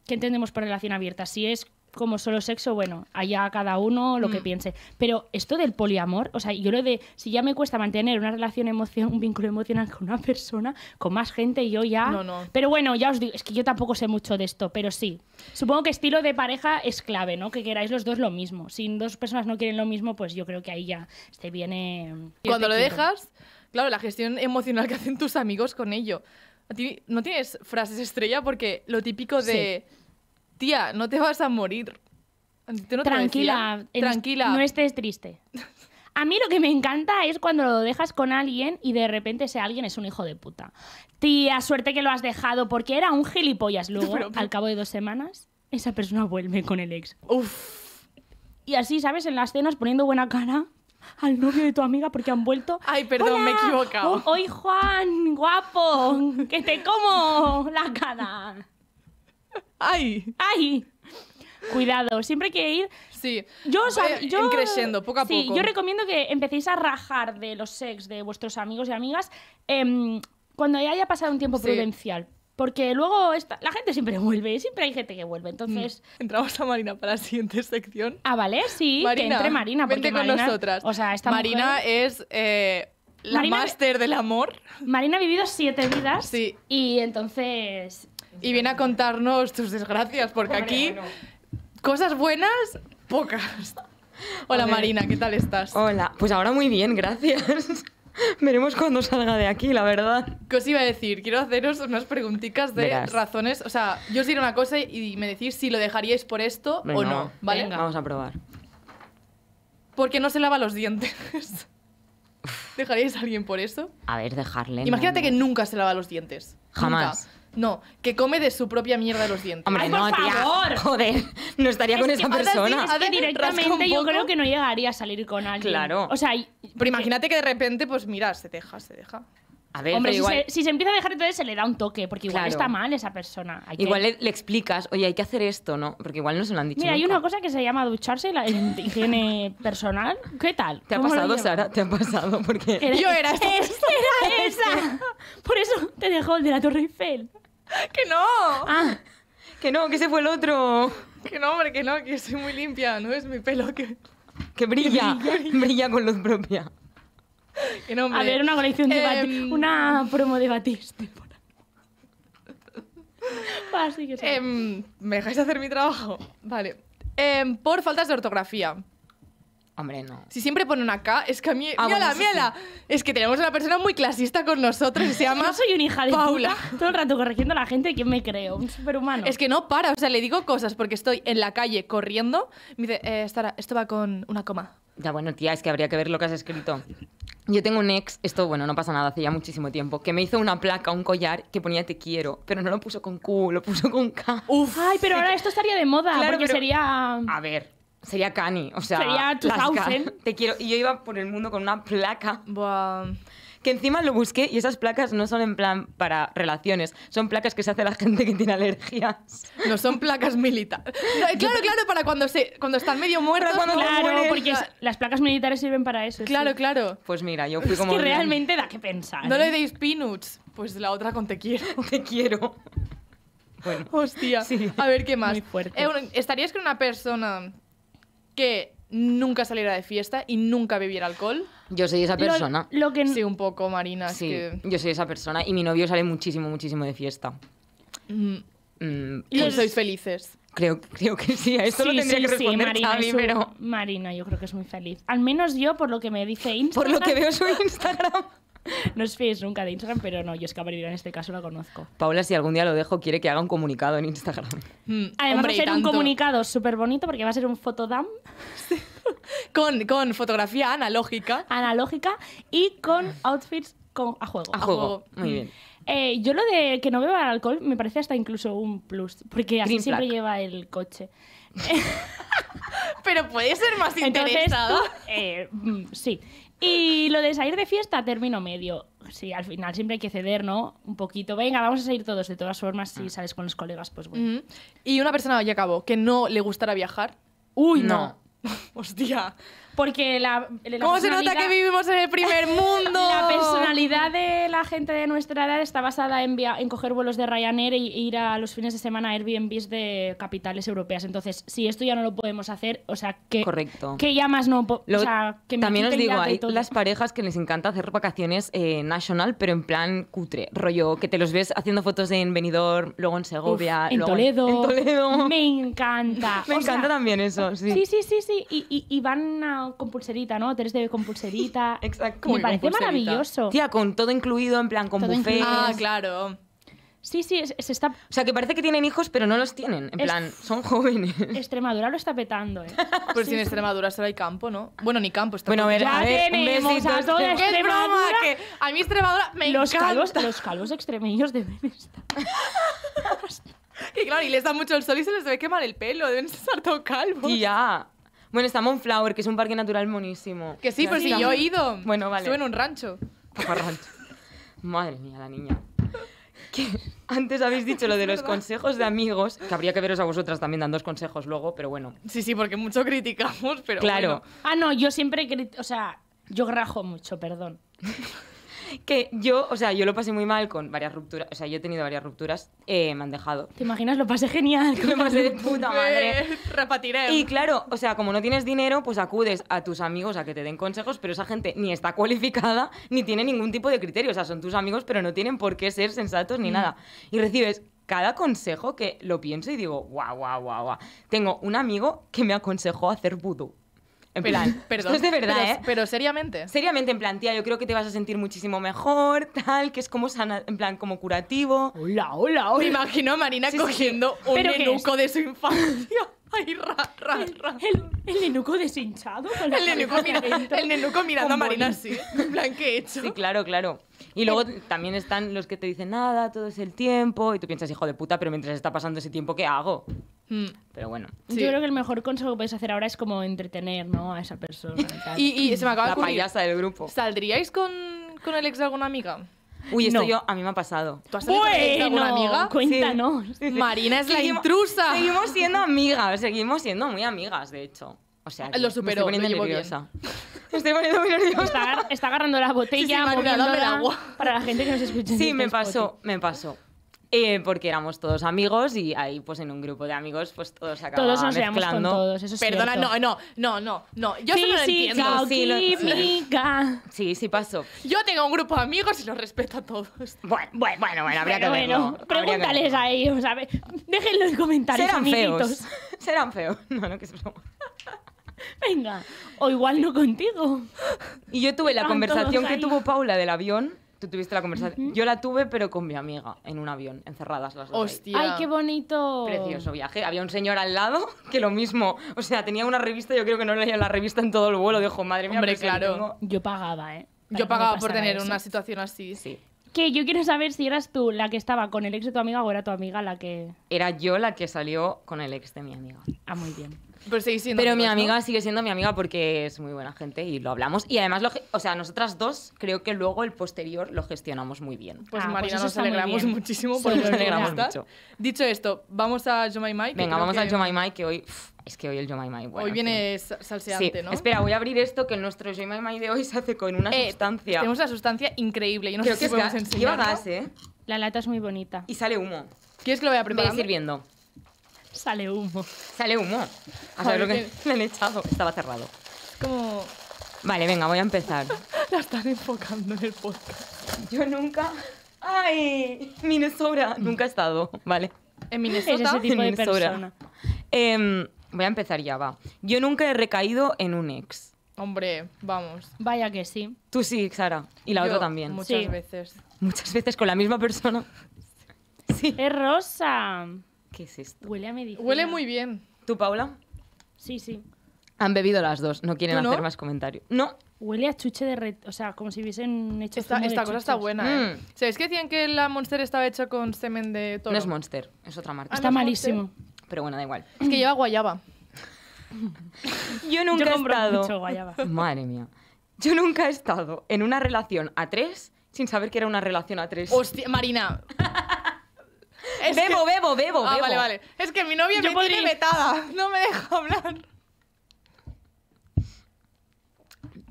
¿Qué entendemos por relación abierta? Si es como solo sexo, bueno, allá cada uno lo que mm. piense. Pero esto del poliamor, o sea, yo lo de, si ya me cuesta mantener una relación emocional, un vínculo emocional con una persona, con más gente, yo ya... No, no. Pero bueno, ya os digo, es que yo tampoco sé mucho de esto, pero sí. Supongo que estilo de pareja es clave, ¿no? Que queráis los dos lo mismo. Si dos personas no quieren lo mismo, pues yo creo que ahí ya te viene... Cuando lo dejas, claro, la gestión emocional que hacen tus amigos con ello no tienes frases estrella? Porque lo típico de, tía, no te vas a morir. tranquila, tranquila. No estés triste. A mí lo que me encanta es cuando lo dejas con alguien y de repente ese alguien es un hijo de puta. Tía, suerte que lo has dejado porque era un gilipollas. Luego, al cabo de dos semanas, esa persona vuelve con el ex. uff Y así, ¿sabes? En las cenas poniendo buena cara, al novio de tu amiga porque han vuelto. Ay, perdón, me he equivocado. Oh, hoy Juan, guapo, que te como la cara. Ay. Ay. Cuidado, siempre hay que ir. Sí. Yo, creciendo, poco a sí, Yo recomiendo que empecéis a rajar de los sex de vuestros amigos y amigas em, cuando ya haya pasado un tiempo prudencial. Porque luego la gente siempre vuelve, siempre hay gente que vuelve, entonces... Mm. Entramos a Marina para la siguiente sección. Ah, vale, sí, Marina, que entre Marina. vente con nosotras. O Marina es... Eh, la máster del amor. Marina ha vivido siete vidas. Sí. Y entonces. Y viene a contarnos tus desgracias, porque aquí cosas buenas, pocas. Hola Marina, ¿qué tal estás? Hola, pues ahora muy bien, gracias. Veremos cuando salga de aquí, la verdad. ¿Qué os iba a decir? Quiero haceros unas preguntitas de razones. O sea, yo os diré una cosa y me decís si lo dejaríais por esto o no. ¿Vale? Venga. Vamos a probar. ¿Por qué no se lava los dientes? ¿Dejaríais a alguien por eso? A ver, dejarle. Imagínate que nunca se lava los dientes. Jamás. No, que come de su propia mierda los dientes. Hombre, Ay, no, por favor. Joder, no estaría con esa persona. A directamente yo creo que no llegaría a salir con alguien. Claro. O sea, Pero imagínate que de repente, pues mira, se deja, se deja. A ver, si, se, empieza a dejar entonces se le da un toque, porque igual está mal esa persona. igual le, explicas, oye, hay que hacer esto, ¿no? Porque igual no se lo han dicho. Mira, hay una cosa que se llama ducharse, la higiene personal. ¿Qué tal? ¿Te ha pasado, Sara? ¿Te ha pasado? Porque. Yo era esa, era esa. Por eso te dejó el de la Torre Eiffel. que no. Ah, que no, que ese fue el otro. Que no, hombre, que no, que soy muy limpia, ¿no? Es mi pelo que... Que brilla, brilla, con luz propia. Que no, hombre. A ver, una colección de em, una promo de Batiste. Em, ¿Me dejáis hacer mi trabajo? Vale. Em, por faltas de ortografía. Hombre, no. Si siempre pone una acá, es que a mí. Ah, mírala! Es que tenemos una persona muy clasista con nosotros se llama. Yo soy una hija de Paula. todo el rato corrigiendo a la gente, ¿quién me creo? Un superhumano. Es que no para, o sea, le digo cosas porque estoy en la calle corriendo. Me dice, eh, esto va con una coma. Ya, bueno, tía, es que habría que ver lo que has escrito. Yo tengo un ex, esto, bueno, no pasa nada, hace ya muchísimo tiempo, que me hizo una placa, un collar que ponía te quiero, pero no lo puso con Q, lo puso con K. Uf. Ay, pero ahora esto estaría de moda, claro, porque sería. A ver, Sería Cani, o sea. Sería Tushausen. Te quiero. Y yo iba por el mundo con una placa. Buah. Que encima lo busqué y esas placas no son en plan para relaciones, son placas que se hace la gente que tiene alergias. No son placas militares. Claro, claro, para cuando se, cuando están medio muertos. Cuando claro, porque las placas militares sirven para eso. Claro, claro. Pues mira, yo fui como. Es que realmente da que pensar. No le ¿eh? deis peanuts. Pues la otra con te quiero. Te quiero. Bueno. Hostia. A ver qué más. Eh, ¿Estarías con una persona que nunca saliera de fiesta y nunca bebiera alcohol. Yo soy esa persona. Lo, que... Sí, un poco, Marina. Sí, yo soy esa persona y mi novio sale muchísimo, muchísimo de fiesta. Mm. Mm, y pues sois felices. Creo, creo que sí, a esto lo tendría que responder Marina, Marina, yo creo que es muy feliz. Al menos yo, por lo que me dice Instagram... Por lo que veo su Instagram... no os fiéis nunca de Instagram, pero no, yo es que a en este caso la conozco. Paula, si algún día lo dejo, quiere que haga un comunicado en Instagram. Mm, va a ser un comunicado súper bonito porque va a ser un fotodam. con, fotografía analógica. Analógica y con outfits con, a juego. A, juego. Muy bien. Mm. Eh, yo lo de que no beba alcohol me parece hasta incluso un plus, porque así siempre lleva el coche. Pero puede ser más interesado. Eh, mm, sí. Y lo de salir de fiesta, término medio. Sí, al final siempre hay que ceder, ¿no? Un poquito. Venga, vamos a salir todos. De todas formas, si mm. sales con los colegas, pues bueno. Mm. Y una persona, ya acabo, que no le gustara viajar. Uy, no. no. Hostia. Porque la. ¿Cómo se nota que vivimos en el primer mundo? la personalidad de la gente de nuestra edad está basada en, coger vuelos de Ryanair e ir a los fines de semana a Airbnbs de capitales europeas. Entonces, si esto ya no lo podemos hacer, o sea, que. Correcto. Que ya más no. también os digo, hay las parejas que les encanta hacer vacaciones eh, national, pero en plan cutre. Rollo, que te los ves haciendo fotos en Benidorm, luego en Segovia, en, Toledo. Me encanta. me encanta también eso, sí. Sí, sí, sí, y van a con pulserita, ¿no? Tres de con pulserita. Exacto. Me parece maravilloso. Tía, con todo incluido, en plan, con buffet. Ah, claro. Sí, sí, se está... O sea, que parece que tienen hijos, pero no los tienen. En plan, son jóvenes. Extremadura lo está petando, ¿eh? pues sí, en Extremadura solo hay campo, ¿no? Bueno, ni campo. bueno, a ver, ya a que a mí Extremadura me los Calvos, los calvos extremeños deben estar... que claro, y les da mucho el sol y se les debe quemar el pelo. Deben estar todo calvos. Y ya... Bueno, está Monflower, que es un parque natural monísimo. Que sí, pero si yo he ido. Bueno, vale. Estuve en un rancho. rancho. Madre mía, la niña. Que antes habéis dicho lo de los consejos de amigos, que habría que veros a vosotras también dando consejos luego, pero bueno. Sí, sí, porque mucho criticamos, pero Claro. Ah, no, yo siempre... O sea, yo grajo mucho, perdón que yo, o sea, yo lo pasé muy mal con varias rupturas. O sea, yo he tenido varias rupturas, eh, me han dejado. ¿Te imaginas? Lo pasé genial. Lo pasé de puta madre. Repatiré. Y claro, o sea, como no tienes dinero, pues acudes a tus amigos a que te den consejos, pero esa gente ni está cualificada ni tiene ningún tipo de criterio. O sea, son tus amigos, pero no tienen por qué ser sensatos ni mm. nada. Y recibes cada consejo que lo pienso y digo, guau, guau, guau, guau. Tengo un amigo que me aconsejó hacer voodoo. En plan, perdón. es de verdad, pero, ¿eh? Pero seriamente. Seriamente, en plan, tía, yo creo que te vas a sentir muchísimo mejor, tal, que es como sana, en plan, como curativo. Hola, hola, hola. Me imagino a Marina cogiendo un nenuco de su infancia. Ay, ra, ra, El, nenuco deshinchado. el, mirando a Marina sí En plan, ¿qué he hecho? Sí, claro, claro. Y luego también están los que te dicen nada, todo es el tiempo, y tú piensas, hijo de puta, pero mientras está pasando ese tiempo, ¿qué hago? Mm. Pero bueno, yo creo que el mejor consejo que puedes hacer ahora es como entretener, ¿no? A esa persona. Y, se me acaba La payasa del grupo. ¿Saldríais con, con el ex de alguna amiga? Uy, esto yo, a mí me ha pasado. ¿Tú has bueno, con amiga? Cuéntanos. Marina es la intrusa. Seguimos siendo amigas, seguimos siendo muy amigas, de hecho. O sea, lo superó, estoy poniendo nerviosa. estoy poniendo muy Está, agarrando la botella, sí, agua. Para la gente que nos escucha. Sí, me pasó, me pasó eh, porque éramos todos amigos y ahí pues en un grupo de amigos pues todos se todos nos mezclando. Con todos, eso es Perdona, cierto. no, no, no, no, yo sí, solo lo sí, entiendo. sí, sí, sí pasó. Yo tengo un grupo de amigos y los respeto a todos. Bueno, bueno, bueno, habría que verlo. Bueno, pregúntales a ellos, a ver, déjenlo en comentarios, Serán feos, serán feos. No, no, que se Venga, o igual no contigo. Y yo tuve la conversación que tuvo Paula del avión Tú tuviste la conversación. Yo la tuve, pero con mi amiga, en un avión, encerradas las dos. ¡Hostia! ¡Ay, qué bonito! Precioso viaje. Había un señor al lado que lo mismo. O sea, tenía una revista, yo creo que no leía la revista en todo el vuelo. Dijo, madre mía, Hombre, claro. Yo pagaba, ¿eh? yo pagaba por tener una situación así. Sí. Que yo quiero saber si eras tú la que estaba con el ex de tu amiga o era tu amiga la que. Era yo la que salió con el ex de mi amiga. Ah, muy bien. Pero, sigue siendo mi amiga sigue siendo mi amiga porque es muy buena gente y lo hablamos. Y además, lo o sea, nosotras dos creo que luego el posterior lo gestionamos muy bien. Pues, ah, pues Marina, nos alegramos muchísimo por sí, nos alegramos mucho. Dicho esto, vamos a Jomai Mai. Venga, vamos al Jomai Mai que hoy... es que hoy el Jomai Mai, bueno, Hoy viene salseante, sí. ¿no? Espera, voy a abrir esto que el nuestro Jomai Mai de hoy se hace con una eh, sustancia. Tenemos una sustancia increíble. Yo no sé qué si es gas. Lleva gas, ¿eh? La lata es muy bonita. Y sale humo. ¿Quieres que lo vaya preparando? Voy a ir sirviendo. Sale humo. Sale humo. A lo que me han echado. Estaba cerrado. como. Vale, venga, voy a empezar. La están enfocando en el podcast. Yo nunca. ¡Ay! Minnesota. Nunca he estado, ¿vale? En Minnesota. ese em, voy a empezar ya, va. Yo nunca he recaído en un ex. Hombre, vamos. Vaya que sí. Tú sí, Sara. Y la otra también. Muchas veces. Muchas veces con la misma persona. Sí. Es rosa. ¿Qué es esto? Huele a medicina. Huele muy bien. ¿Tú, Paula? Sí, sí. Han bebido las dos, no quieren hacer más comentarios. No. Huele a chuche de red, o sea, como si hubiesen hecho Esta, cosa está buena, ¿eh? Mm. que decían que la Monster estaba hecha con semen de toro? No es Monster, es otra marca. está ¿Ah, malísimo. Pero bueno, da igual. Es que lleva guayaba. Yo nunca Yo he estado. guayaba. Madre mía. Yo nunca he estado en una relación a tres sin saber que era una relación a tres. Hostia, Marina bebo, bebo, bebo, ah, vale, vale. Es que mi novia me tiene No me deja hablar.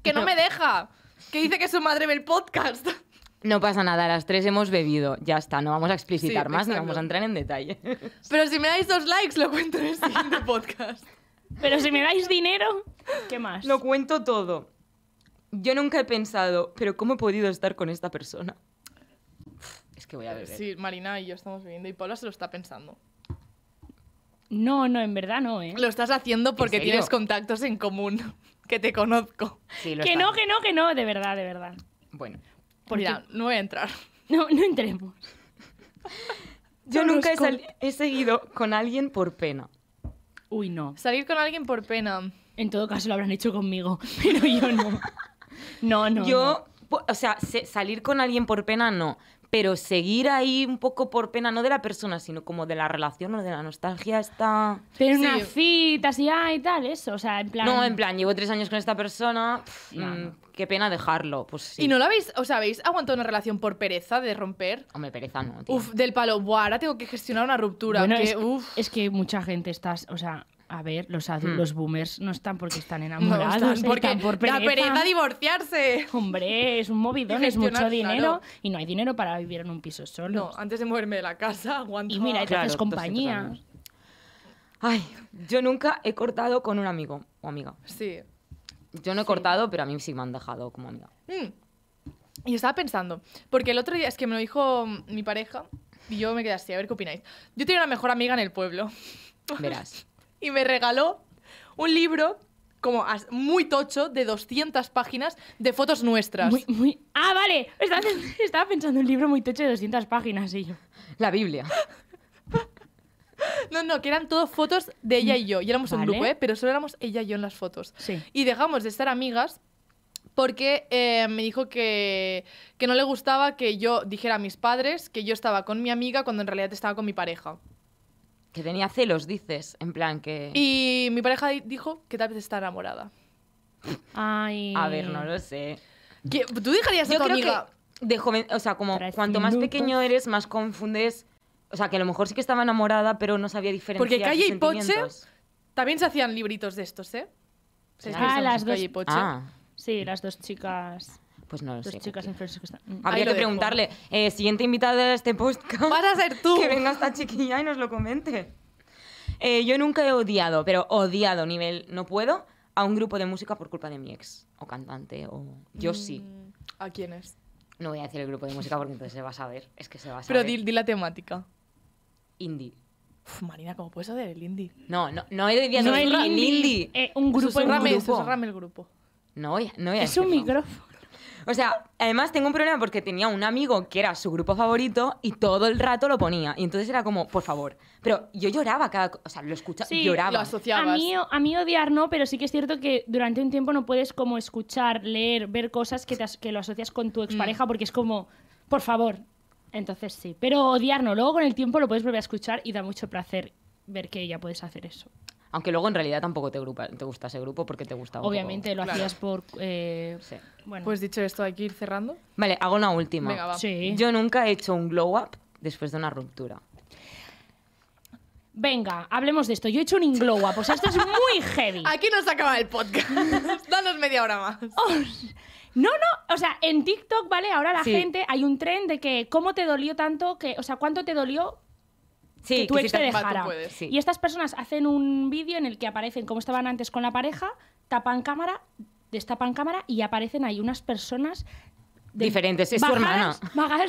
Que no me deja. Que dice que su madre ve el podcast. No pasa nada, las tres hemos bebido. Ya está, no vamos a explicitar más, no vamos a entrar en detalle. Pero si me dais dos likes, lo cuento en el podcast. Pero si me dais dinero, ¿qué más? Lo cuento todo. Yo nunca he pensado, pero ¿cómo he podido estar con esta persona? que voy a beber. Sí, Marina y yo estamos viviendo y Paula se lo está pensando. No, no, en verdad no, ¿eh? Lo estás haciendo porque tienes contactos en común, que te conozco. que no, que no, que no, de verdad, de verdad. Bueno, Mira, no voy a entrar. No, no entremos. yo nunca he, seguido con alguien por pena. Uy, no. Salir con alguien por pena. En todo caso lo habrán hecho conmigo, pero yo no. No, no. Yo, o sea, salir con alguien por pena no, pero seguir ahí un poco por pena, no de la persona, sino como de la relación o de la nostalgia, está... Pero una cita, así, ah, y tal, eso, o sea, en plan... No, en plan, llevo tres años con esta persona, mm, qué pena dejarlo, pues sí. ¿Y no lo habéis, o sea, habéis aguantado una relación por pereza de romper? Hombre, pereza no, tío. Uf, del palo, buah, ahora tengo que gestionar una ruptura, es, es que mucha gente está, o sea, a ver, los, hmm. los boomers no están porque están enamorados, no porque están pereza. divorciarse. Hombre, es un movidón, es mucho dinero y no hay dinero para vivir en un piso solo. No, antes de moverme de la casa, aguanto. Y mira, hay que hacer compañía. Ay, yo nunca he cortado con un amigo o amiga. Sí. Yo no he cortado, pero a mí sí me han dejado como amiga. Mm. Y estaba pensando, porque el otro día es que me lo dijo mi pareja y yo me quedé así, a ver qué opináis. Yo tenía la mejor amiga en el pueblo. Verás y me regaló un libro como muy tocho de 200 páginas de fotos nuestras. Muy, Ah, vale. Estaba, pensando pensando un libro muy tocho de 200 páginas y La Biblia. No, no, que eran todas fotos de ella y yo. Y éramos un grupo, ¿eh? Pero solo éramos ella y yo en las fotos. Y dejamos de estar amigas porque eh, me dijo que, que no le gustaba que yo dijera a mis padres que yo estaba con mi amiga cuando en realidad estaba con mi pareja. Que tenía celos, dices, en plan que... Y mi pareja dijo que tal vez está enamorada. Ay. A ver, no lo sé. ¿Tú dejarías Yo creo Que de o sea, como cuanto más pequeño eres, más confundes. O sea, que a lo mejor sí que estaba enamorada, pero no sabía diferenciar. Porque Calle y Poche también se hacían libritos de estos, ¿eh? ah, las dos. Ah. Sí, las dos chicas. Pues no lo sé. chicas que Habría que preguntarle, eh, siguiente invitada de este podcast. Vas a ser tú. Que venga esta chiquilla y nos lo comente. Eh, yo nunca he odiado, pero odiado nivel no puedo, a un grupo de música por culpa de mi ex, o cantante, o. Yo sí. Mm, ¿A quién es? No voy a decir el grupo de música porque entonces se va a saber. Es que se va a saber. Pero di, la temática. Indie. Marina, ¿cómo puedes saber el indie? No, no, no he dicho no el eh, indie. un grupo, de música grupo. el grupo. No voy a, no Es un micrófono. O sea, además tengo un problema porque tenía un amigo que era su grupo favorito y todo el rato lo ponía. Y entonces era como, por favor. Pero yo lloraba cada. O sea, lo escuchaba, lloraba. Lo A mí, odiar no, pero sí que es cierto que durante un tiempo no puedes como escuchar, leer, ver cosas que, lo asocias con tu expareja mm. porque es como, por favor. Entonces sí. Pero odiar no. Luego con el tiempo lo puedes volver a escuchar y da mucho placer ver que ya puedes hacer eso. Aunque luego en realidad tampoco te, gusta ese grupo porque te gusta Obviamente lo hacías por... Eh, bueno. Pues dicho esto, hay que ir cerrando. Vale, hago una última. Venga, Yo nunca he hecho un glow up después de una ruptura. Venga, hablemos de esto. Yo he hecho un inglow up, o sea, esto es muy heavy. Aquí nos acaba el podcast. Danos media hora más. no, no, o sea, en TikTok, ¿vale? Ahora la gente, hay un tren de que cómo te dolió tanto, que, o sea, cuánto te dolió Sí, que tu ex te, dejara. Y estas personas hacen un vídeo en el que aparecen como estaban antes con la pareja, tapan cámara, destapan cámara y aparecen ahí unas personas diferentes, es su hermana.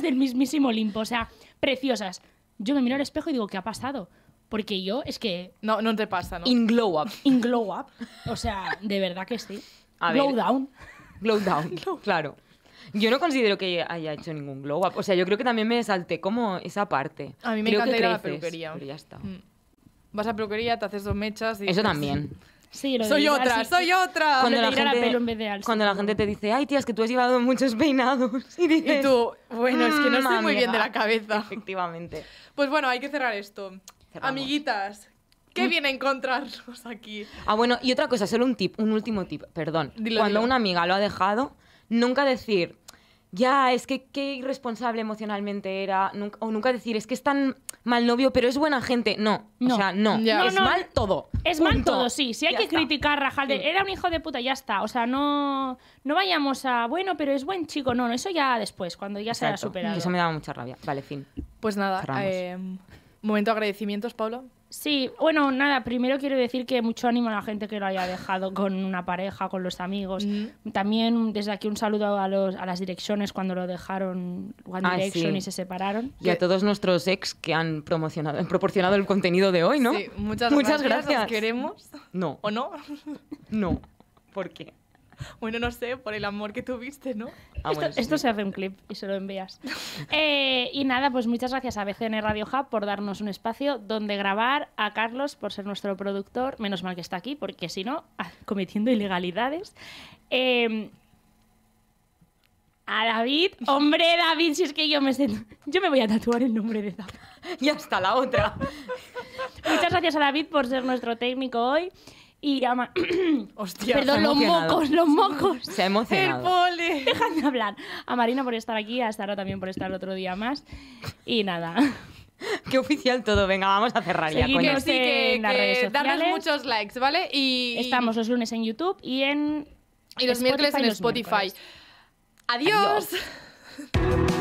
del mismísimo Olimpo, o sea, preciosas. Yo me miro al espejo y digo, ¿qué ha pasado? Porque yo es que... No, no te pasa, ¿no? In glow up. In glow up. O sea, de verdad que sí. glow down. Glow down, claro. Yo no considero que haya hecho ningún glow up. O sea, yo creo que también me salté como esa parte. A mí me encantaría encanta a la peluquería. Pero ya está. Mm. Vas a peluquería, te haces dos mechas y... Eso también. Sí, lo Soy otra, soy otra. Cuando la, gente, te dice, ay, tías, que tú has llevado muchos peinados. Y dices, Y tú, bueno, es que no estoy muy bien de la cabeza. Efectivamente. Pues bueno, hay que cerrar esto. Amiguitas, ¿qué mm. viene a encontrarnos aquí? Ah, bueno, y otra cosa, solo un tip, un último tip, perdón. Cuando una amiga lo ha dejado, Nunca decir, ya, es que qué irresponsable emocionalmente era, o nunca decir, es que es tan mal novio, pero es buena gente. No, no. o sea, no. es mal todo. Es mal todo, sí. Si hay que criticar, rajalde, era un hijo de puta, ya está. O sea, no, no vayamos a, bueno, pero es buen chico. No, no, eso ya después, cuando ya se haya superado. Eso me daba mucha rabia. Vale, fin. Pues nada, eh, momento de agradecimientos, Pablo. Sí, bueno, nada, primero quiero decir que mucho ánimo a la gente que lo haya dejado con una pareja, con los amigos. Mm. También desde aquí un saludo a, los, a las direcciones cuando lo dejaron One ah, Direction y se separaron. Y a todos nuestros ex que han promocionado, han proporcionado el contenido de hoy, ¿no? Sí, muchas, muchas gracias. queremos? No. ¿O no? No. ¿Por qué? Bueno, no sé, por el amor que tuviste, ¿no? Ah, esto, se hace un clip y se lo envías. Eh, y nada, pues muchas gracias a BCN Radio Hub por darnos un espacio donde grabar, a Carlos por ser nuestro productor, menos mal que está aquí, porque si no, ah, cometiendo ilegalidades. Em, a David, hombre David, si es que yo me yo me voy a tatuar el nombre de David. y hasta la otra. Muchas gracias a David por ser nuestro técnico hoy y Hostia, Perdón, los mocos, los mocos. Se ha emocionado. El pole. Dejadme hablar. A Marina por estar aquí, a Sara también por estar otro día más. Y nada. Qué oficial todo. Venga, vamos a cerrar ya. con Sí, que, muchos likes, ¿vale? Y estamos los lunes en YouTube y en y los miércoles en Spotify. Adiós.